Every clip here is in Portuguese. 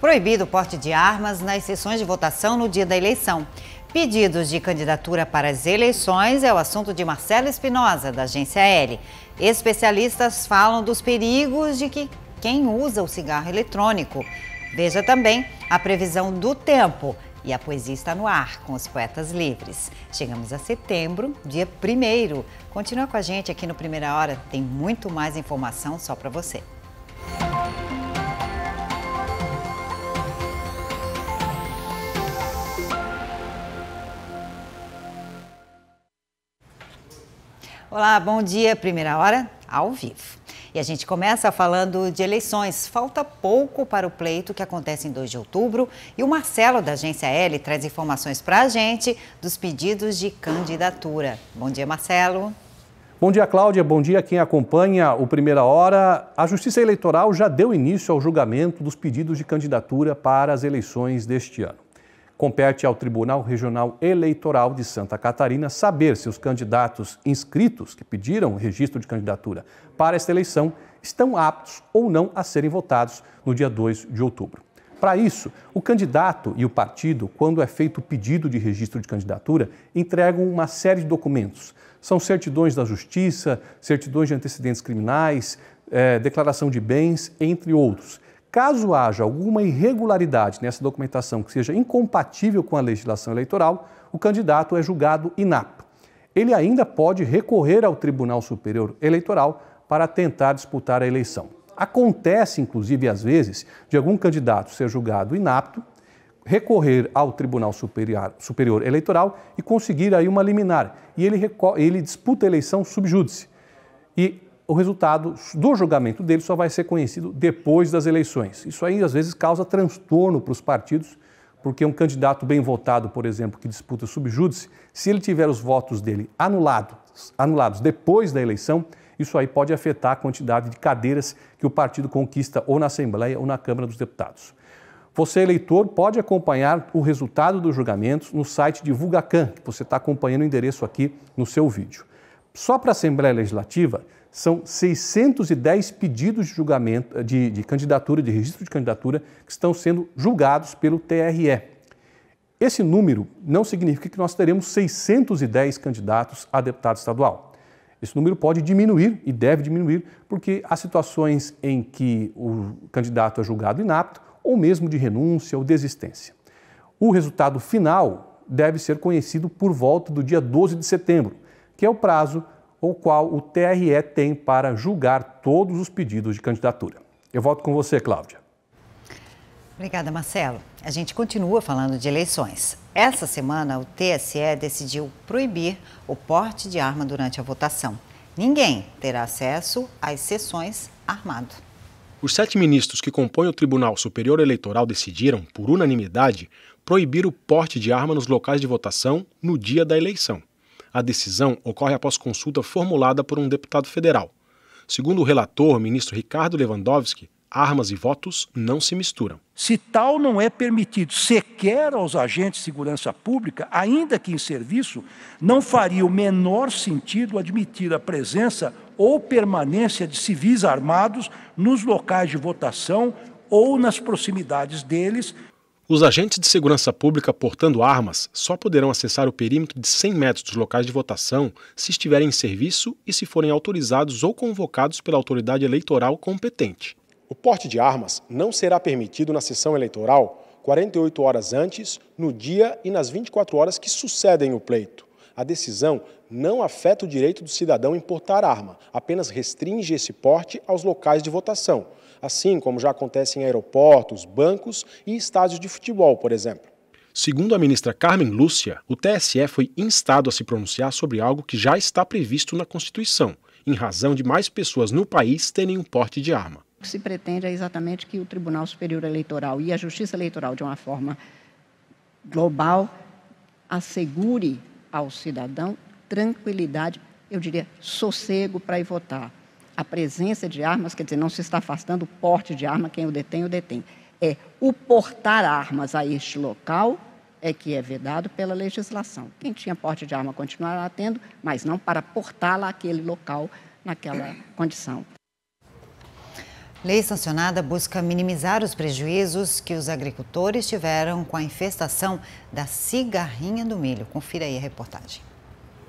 Proibido o porte de armas nas sessões de votação no dia da eleição. Pedidos de candidatura para as eleições é o assunto de Marcelo Espinosa, da agência L. Especialistas falam dos perigos de que quem usa o cigarro eletrônico. Veja também a previsão do tempo e a poesia está no ar com os poetas livres. Chegamos a setembro, dia 1. Continua com a gente aqui no Primeira Hora, tem muito mais informação só para você. Olá, bom dia, primeira hora, ao vivo. E a gente começa falando de eleições. Falta pouco para o pleito que acontece em 2 de outubro e o Marcelo, da Agência L, traz informações para a gente dos pedidos de candidatura. Bom dia, Marcelo. Bom dia, Cláudia. Bom dia quem acompanha o Primeira Hora. A Justiça Eleitoral já deu início ao julgamento dos pedidos de candidatura para as eleições deste ano compete ao Tribunal Regional Eleitoral de Santa Catarina saber se os candidatos inscritos que pediram o registro de candidatura para esta eleição estão aptos ou não a serem votados no dia 2 de outubro. Para isso, o candidato e o partido, quando é feito o pedido de registro de candidatura, entregam uma série de documentos. São certidões da Justiça, certidões de antecedentes criminais, eh, declaração de bens, entre outros Caso haja alguma irregularidade nessa documentação que seja incompatível com a legislação eleitoral, o candidato é julgado inapto. Ele ainda pode recorrer ao Tribunal Superior Eleitoral para tentar disputar a eleição. Acontece, inclusive, às vezes, de algum candidato ser julgado inapto, recorrer ao Tribunal Superior, Superior Eleitoral e conseguir aí uma liminar. E ele, ele disputa a eleição sub júdice. E o resultado do julgamento dele só vai ser conhecido depois das eleições. Isso aí, às vezes, causa transtorno para os partidos, porque um candidato bem votado, por exemplo, que disputa subjúdice, se ele tiver os votos dele anulados, anulados depois da eleição, isso aí pode afetar a quantidade de cadeiras que o partido conquista ou na Assembleia ou na Câmara dos Deputados. Você, eleitor, pode acompanhar o resultado dos julgamentos no site de Vulgacan, que você está acompanhando o endereço aqui no seu vídeo. Só para a Assembleia Legislativa, são 610 pedidos de julgamento, de, de, candidatura, de registro de candidatura, que estão sendo julgados pelo TRE. Esse número não significa que nós teremos 610 candidatos a deputado estadual. Esse número pode diminuir e deve diminuir, porque há situações em que o candidato é julgado inapto, ou mesmo de renúncia ou desistência. O resultado final deve ser conhecido por volta do dia 12 de setembro, que é o prazo o qual o TRE tem para julgar todos os pedidos de candidatura. Eu volto com você, Cláudia. Obrigada, Marcelo. A gente continua falando de eleições. Essa semana, o TSE decidiu proibir o porte de arma durante a votação. Ninguém terá acesso às sessões armado. Os sete ministros que compõem o Tribunal Superior Eleitoral decidiram, por unanimidade, proibir o porte de arma nos locais de votação no dia da eleição. A decisão ocorre após consulta formulada por um deputado federal. Segundo o relator, ministro Ricardo Lewandowski, armas e votos não se misturam. Se tal não é permitido sequer aos agentes de segurança pública, ainda que em serviço, não faria o menor sentido admitir a presença ou permanência de civis armados nos locais de votação ou nas proximidades deles, os agentes de segurança pública portando armas só poderão acessar o perímetro de 100 metros dos locais de votação se estiverem em serviço e se forem autorizados ou convocados pela autoridade eleitoral competente. O porte de armas não será permitido na sessão eleitoral 48 horas antes, no dia e nas 24 horas que sucedem o pleito. A decisão não afeta o direito do cidadão em portar arma, apenas restringe esse porte aos locais de votação assim como já acontece em aeroportos, bancos e estádios de futebol, por exemplo. Segundo a ministra Carmen Lúcia, o TSE foi instado a se pronunciar sobre algo que já está previsto na Constituição, em razão de mais pessoas no país terem um porte de arma. O que se pretende é exatamente que o Tribunal Superior Eleitoral e a Justiça Eleitoral, de uma forma global, assegure ao cidadão tranquilidade, eu diria, sossego para ir votar a presença de armas, quer dizer, não se está afastando o porte de arma, quem o detém, o detém. É o portar armas a este local é que é vedado pela legislação. Quem tinha porte de arma continuará tendo, mas não para portá-la àquele local, naquela condição. Lei sancionada busca minimizar os prejuízos que os agricultores tiveram com a infestação da cigarrinha do milho. Confira aí a reportagem.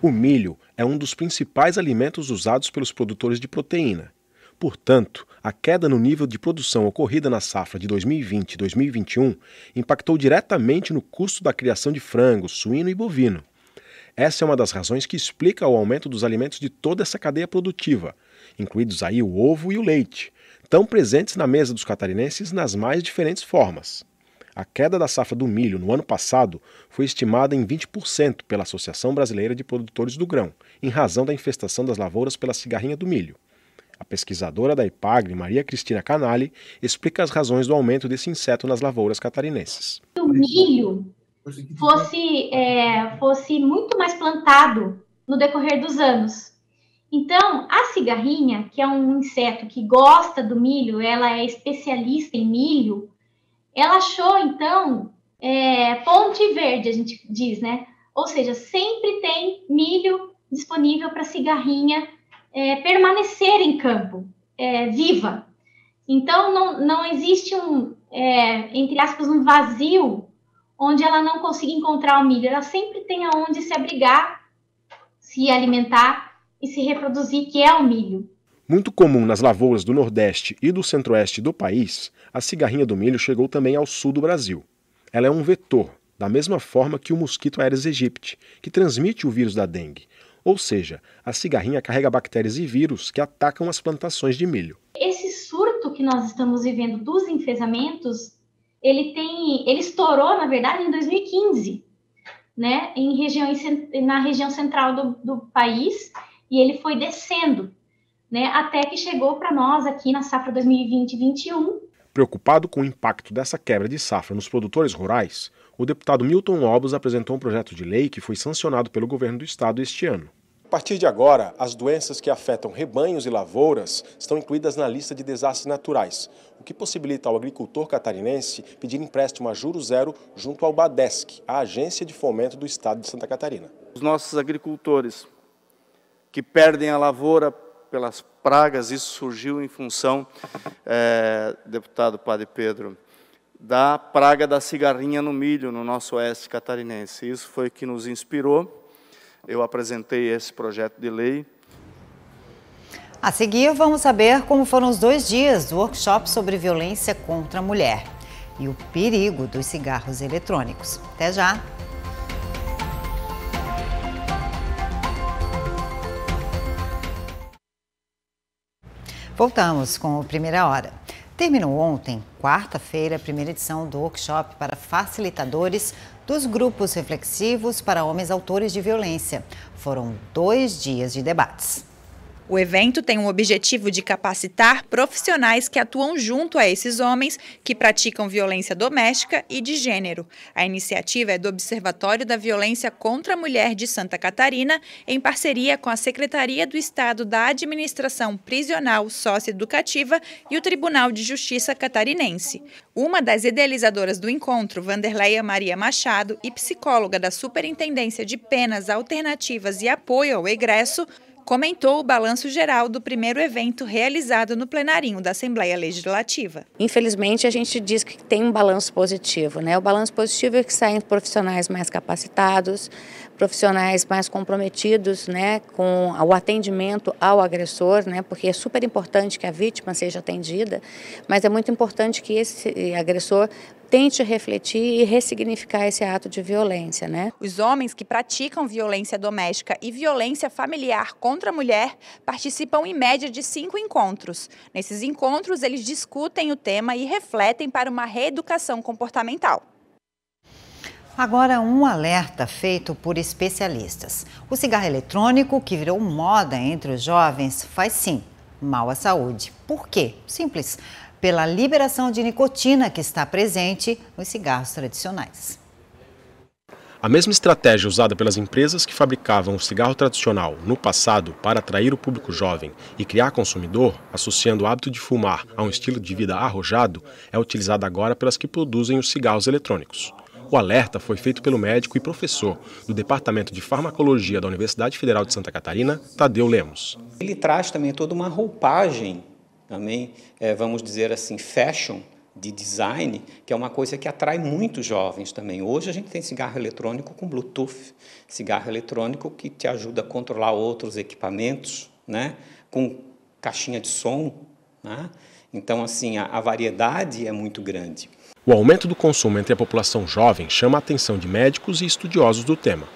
O milho é um dos principais alimentos usados pelos produtores de proteína. Portanto, a queda no nível de produção ocorrida na safra de 2020 e 2021 impactou diretamente no custo da criação de frango, suíno e bovino. Essa é uma das razões que explica o aumento dos alimentos de toda essa cadeia produtiva, incluídos aí o ovo e o leite, tão presentes na mesa dos catarinenses nas mais diferentes formas. A queda da safra do milho no ano passado foi estimada em 20% pela Associação Brasileira de Produtores do Grão, em razão da infestação das lavouras pela cigarrinha do milho. A pesquisadora da IPAGRE, Maria Cristina Canali, explica as razões do aumento desse inseto nas lavouras catarinenses. Se o milho fosse, é, fosse muito mais plantado no decorrer dos anos. Então, a cigarrinha, que é um inseto que gosta do milho, ela é especialista em milho, ela achou, então, é, ponte verde, a gente diz, né? Ou seja, sempre tem milho disponível para cigarrinha é, permanecer em campo, é, viva. Então, não, não existe um, é, entre aspas, um vazio onde ela não consiga encontrar o milho. Ela sempre tem aonde se abrigar, se alimentar e se reproduzir, que é o milho. Muito comum nas lavouras do Nordeste e do Centro-Oeste do país, a cigarrinha do milho chegou também ao sul do Brasil. Ela é um vetor, da mesma forma que o mosquito Aedes aegypti, que transmite o vírus da dengue. Ou seja, a cigarrinha carrega bactérias e vírus que atacam as plantações de milho. Esse surto que nós estamos vivendo dos enfesamentos, ele tem, ele estourou, na verdade, em 2015, né, em região, na região central do, do país, e ele foi descendo né, até que chegou para nós aqui na safra 2020-21. Preocupado com o impacto dessa quebra de safra nos produtores rurais, o deputado Milton Obos apresentou um projeto de lei que foi sancionado pelo governo do estado este ano. A partir de agora, as doenças que afetam rebanhos e lavouras estão incluídas na lista de desastres naturais, o que possibilita ao agricultor catarinense pedir empréstimo a juro zero junto ao Badesc, a agência de fomento do estado de Santa Catarina. Os nossos agricultores que perdem a lavoura pelas pragas, isso surgiu em função, é, deputado Padre Pedro, da praga da cigarrinha no milho no nosso oeste catarinense. Isso foi que nos inspirou. Eu apresentei esse projeto de lei. A seguir, vamos saber como foram os dois dias do workshop sobre violência contra a mulher e o perigo dos cigarros eletrônicos. Até já! Voltamos com a primeira hora. Terminou ontem, quarta-feira, a primeira edição do workshop para facilitadores dos grupos reflexivos para homens autores de violência. Foram dois dias de debates. O evento tem o objetivo de capacitar profissionais que atuam junto a esses homens que praticam violência doméstica e de gênero. A iniciativa é do Observatório da Violência contra a Mulher de Santa Catarina, em parceria com a Secretaria do Estado da Administração Prisional Socioeducativa e o Tribunal de Justiça Catarinense. Uma das idealizadoras do encontro, Vanderleia Maria Machado, e psicóloga da Superintendência de Penas Alternativas e Apoio ao Egresso, comentou o balanço geral do primeiro evento realizado no plenarinho da Assembleia Legislativa. Infelizmente, a gente diz que tem um balanço positivo, né? O balanço positivo é que saem profissionais mais capacitados, profissionais mais comprometidos, né, com o atendimento ao agressor, né? Porque é super importante que a vítima seja atendida, mas é muito importante que esse agressor tente refletir e ressignificar esse ato de violência, né? Os homens que praticam violência doméstica e violência familiar contra a mulher participam em média de cinco encontros. Nesses encontros, eles discutem o tema e refletem para uma reeducação comportamental. Agora, um alerta feito por especialistas. O cigarro eletrônico, que virou moda entre os jovens, faz sim mal à saúde. Por quê? Simples pela liberação de nicotina que está presente nos cigarros tradicionais. A mesma estratégia usada pelas empresas que fabricavam o cigarro tradicional no passado para atrair o público jovem e criar consumidor, associando o hábito de fumar a um estilo de vida arrojado, é utilizada agora pelas que produzem os cigarros eletrônicos. O alerta foi feito pelo médico e professor do Departamento de Farmacologia da Universidade Federal de Santa Catarina, Tadeu Lemos. Ele traz também toda uma roupagem também, é, vamos dizer assim, fashion, de design, que é uma coisa que atrai muitos jovens também. Hoje a gente tem cigarro eletrônico com Bluetooth, cigarro eletrônico que te ajuda a controlar outros equipamentos, né? com caixinha de som. Né? Então, assim, a, a variedade é muito grande. O aumento do consumo entre a população jovem chama a atenção de médicos e estudiosos do tema.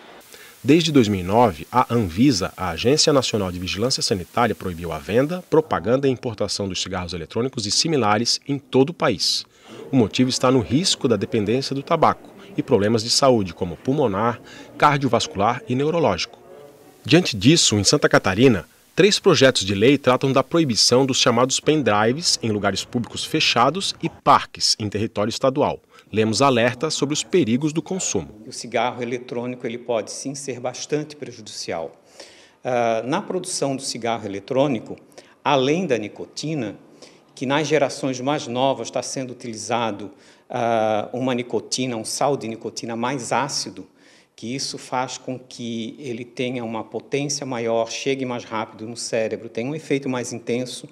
Desde 2009, a Anvisa, a Agência Nacional de Vigilância Sanitária, proibiu a venda, propaganda e importação dos cigarros eletrônicos e similares em todo o país. O motivo está no risco da dependência do tabaco e problemas de saúde, como pulmonar, cardiovascular e neurológico. Diante disso, em Santa Catarina, Três projetos de lei tratam da proibição dos chamados pendrives em lugares públicos fechados e parques em território estadual. Lemos alerta sobre os perigos do consumo. O cigarro eletrônico ele pode sim ser bastante prejudicial. Ah, na produção do cigarro eletrônico, além da nicotina, que nas gerações mais novas está sendo utilizado ah, uma nicotina, um sal de nicotina mais ácido, que isso faz com que ele tenha uma potência maior, chegue mais rápido no cérebro, tenha um efeito mais intenso.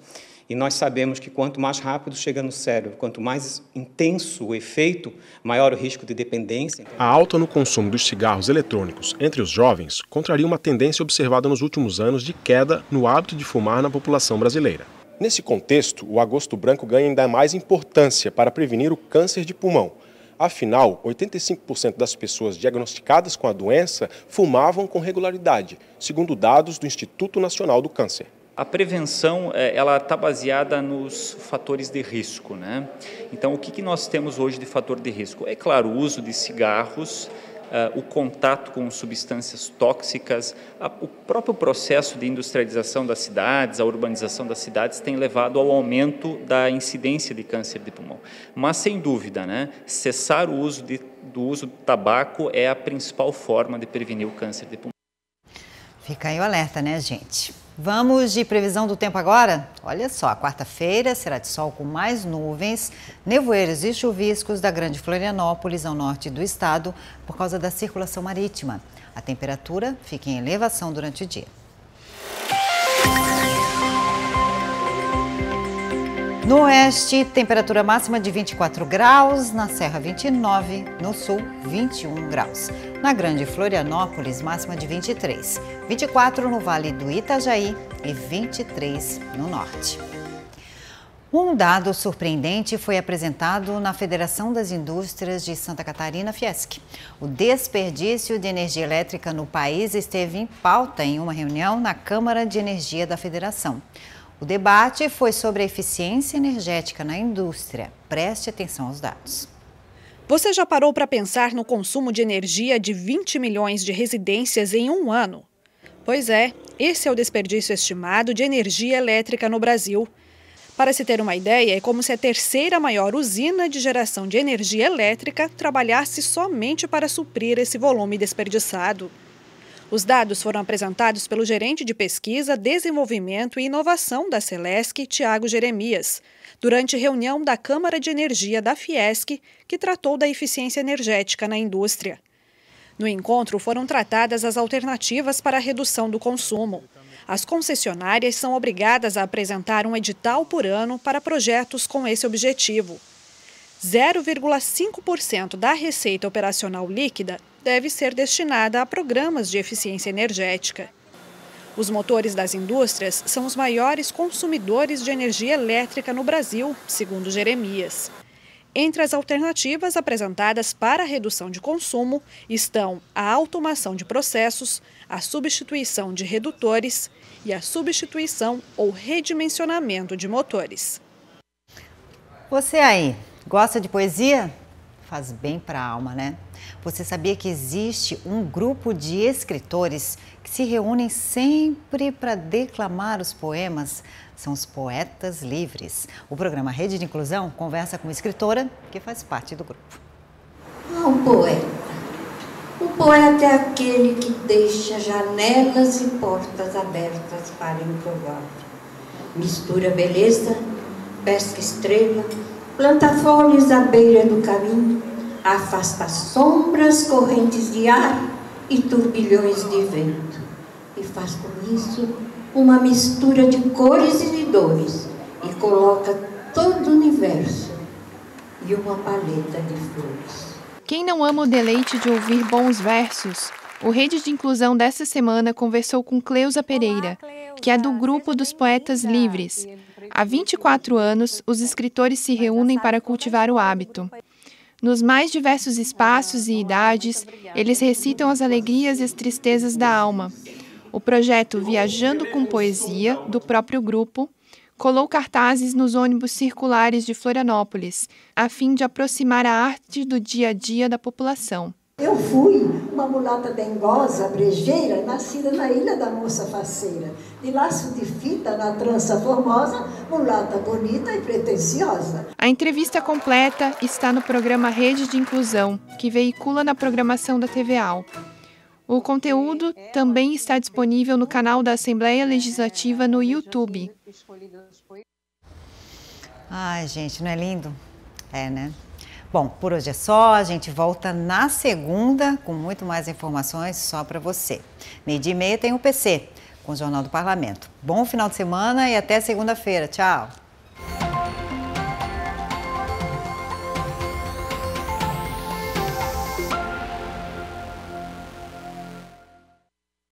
E nós sabemos que quanto mais rápido chega no cérebro, quanto mais intenso o efeito, maior o risco de dependência. A alta no consumo dos cigarros eletrônicos entre os jovens contraria uma tendência observada nos últimos anos de queda no hábito de fumar na população brasileira. Nesse contexto, o agosto branco ganha ainda mais importância para prevenir o câncer de pulmão, Afinal, 85% das pessoas diagnosticadas com a doença fumavam com regularidade, segundo dados do Instituto Nacional do Câncer. A prevenção eh, ela está baseada nos fatores de risco, né? Então, o que, que nós temos hoje de fator de risco? É claro, o uso de cigarros, eh, o contato com substâncias tóxicas, o próprio processo de industrialização das cidades, a urbanização das cidades tem levado ao aumento da incidência de câncer de pulmão. Mas sem dúvida, né, cessar o uso de, do uso do tabaco é a principal forma de prevenir o câncer de pulmão. Fica aí o alerta, né, gente? Vamos de previsão do tempo agora? Olha só, a quarta-feira será de sol com mais nuvens, nevoeiros e chuviscos da Grande Florianópolis ao norte do estado por causa da circulação marítima. A temperatura fica em elevação durante o dia. No oeste, temperatura máxima de 24 graus, na Serra 29, no sul 21 graus. Na Grande Florianópolis, máxima de 23, 24 no Vale do Itajaí e 23 no norte. Um dado surpreendente foi apresentado na Federação das Indústrias de Santa Catarina, Fiesc. O desperdício de energia elétrica no país esteve em pauta em uma reunião na Câmara de Energia da Federação. O debate foi sobre a eficiência energética na indústria. Preste atenção aos dados. Você já parou para pensar no consumo de energia de 20 milhões de residências em um ano? Pois é, esse é o desperdício estimado de energia elétrica no Brasil. Para se ter uma ideia, é como se a terceira maior usina de geração de energia elétrica trabalhasse somente para suprir esse volume desperdiçado. Os dados foram apresentados pelo gerente de pesquisa, desenvolvimento e inovação da Celesc, Tiago Jeremias, durante reunião da Câmara de Energia da Fiesc, que tratou da eficiência energética na indústria. No encontro foram tratadas as alternativas para a redução do consumo. As concessionárias são obrigadas a apresentar um edital por ano para projetos com esse objetivo. 0,5% da receita operacional líquida deve ser destinada a programas de eficiência energética. Os motores das indústrias são os maiores consumidores de energia elétrica no Brasil, segundo Jeremias. Entre as alternativas apresentadas para a redução de consumo estão a automação de processos, a substituição de redutores e a substituição ou redimensionamento de motores. Você aí, gosta de poesia? Faz bem para a alma, né? Você sabia que existe um grupo de escritores que se reúnem sempre para declamar os poemas? São os poetas livres. O programa Rede de Inclusão conversa com uma escritora que faz parte do grupo. Ah, um poeta. O poeta é aquele que deixa janelas e portas abertas para o improvável. Mistura beleza, pesca estrela, planta folhas à beira do caminho, afasta sombras, correntes de ar e turbilhões de vento. E faz com isso uma mistura de cores e de dores e coloca todo o universo e uma paleta de flores. Quem não ama o deleite de ouvir bons versos? O Rede de Inclusão dessa semana conversou com Cleusa Pereira, que é do grupo dos poetas livres. Há 24 anos, os escritores se reúnem para cultivar o hábito. Nos mais diversos espaços e idades, eles recitam as alegrias e as tristezas da alma. O projeto Viajando com Poesia, do próprio grupo, colou cartazes nos ônibus circulares de Florianópolis, a fim de aproximar a arte do dia a dia da população. Eu fui uma mulata dengosa, brejeira, nascida na ilha da moça faceira. De laço de fita na trança formosa, mulata bonita e pretensiosa. A entrevista completa está no programa Rede de Inclusão, que veicula na programação da TVAL. O conteúdo também está disponível no canal da Assembleia Legislativa no YouTube. Ai, gente, não é lindo? É, né? Bom, por hoje é só. A gente volta na segunda com muito mais informações só para você. Meio dia e meia tem o PC com o Jornal do Parlamento. Bom final de semana e até segunda-feira. Tchau.